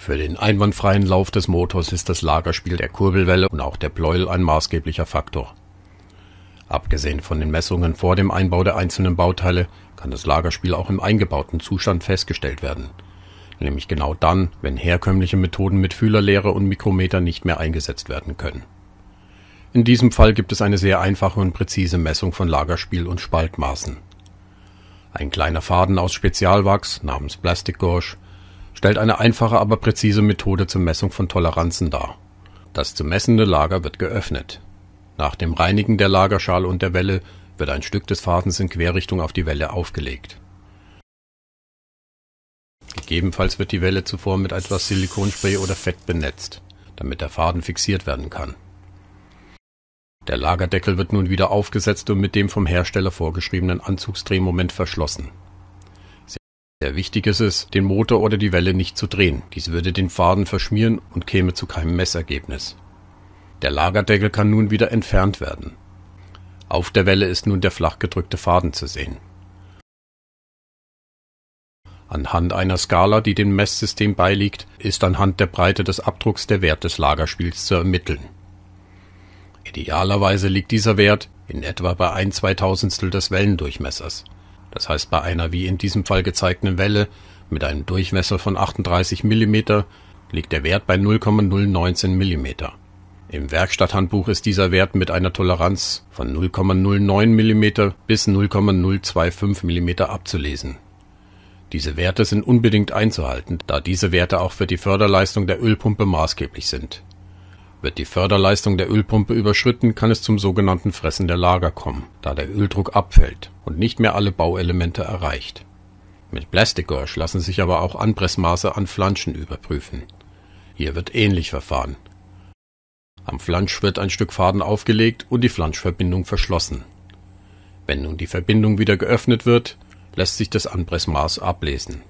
Für den einwandfreien Lauf des Motors ist das Lagerspiel der Kurbelwelle und auch der Pleuel ein maßgeblicher Faktor. Abgesehen von den Messungen vor dem Einbau der einzelnen Bauteile kann das Lagerspiel auch im eingebauten Zustand festgestellt werden, nämlich genau dann, wenn herkömmliche Methoden mit Fühlerlehre und Mikrometer nicht mehr eingesetzt werden können. In diesem Fall gibt es eine sehr einfache und präzise Messung von Lagerspiel und Spaltmaßen. Ein kleiner Faden aus Spezialwachs namens Plastic Gorge stellt eine einfache, aber präzise Methode zur Messung von Toleranzen dar. Das zu messende Lager wird geöffnet. Nach dem Reinigen der Lagerschale und der Welle wird ein Stück des Fadens in Querrichtung auf die Welle aufgelegt. Gegebenenfalls wird die Welle zuvor mit etwas Silikonspray oder Fett benetzt, damit der Faden fixiert werden kann. Der Lagerdeckel wird nun wieder aufgesetzt und mit dem vom Hersteller vorgeschriebenen Anzugsdrehmoment verschlossen. Sehr wichtig ist es, den Motor oder die Welle nicht zu drehen, dies würde den Faden verschmieren und käme zu keinem Messergebnis. Der Lagerdeckel kann nun wieder entfernt werden. Auf der Welle ist nun der flach gedrückte Faden zu sehen. Anhand einer Skala, die dem Messsystem beiliegt, ist anhand der Breite des Abdrucks der Wert des Lagerspiels zu ermitteln. Idealerweise liegt dieser Wert in etwa bei ein Zweitausendstel des Wellendurchmessers das heißt bei einer wie in diesem Fall gezeigten Welle mit einem Durchmesser von 38 mm liegt der Wert bei 0,019 mm. Im Werkstatthandbuch ist dieser Wert mit einer Toleranz von 0,09 mm bis 0,025 mm abzulesen. Diese Werte sind unbedingt einzuhalten, da diese Werte auch für die Förderleistung der Ölpumpe maßgeblich sind wird die Förderleistung der Ölpumpe überschritten, kann es zum sogenannten Fressen der Lager kommen, da der Öldruck abfällt und nicht mehr alle Bauelemente erreicht. Mit Plastic lassen sich aber auch Anpressmaße an Flanschen überprüfen. Hier wird ähnlich verfahren. Am Flansch wird ein Stück Faden aufgelegt und die Flanschverbindung verschlossen. Wenn nun die Verbindung wieder geöffnet wird, lässt sich das Anpressmaß ablesen